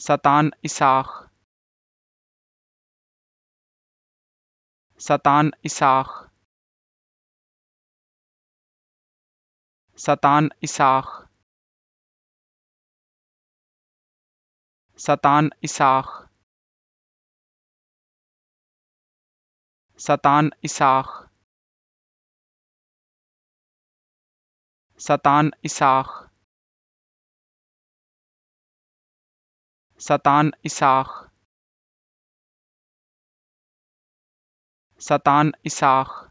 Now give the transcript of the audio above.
Satan Isach Satan Isach Satan Isach Satan Isach Satan Isach Satan Isach Satan Isaac Satan इसाख़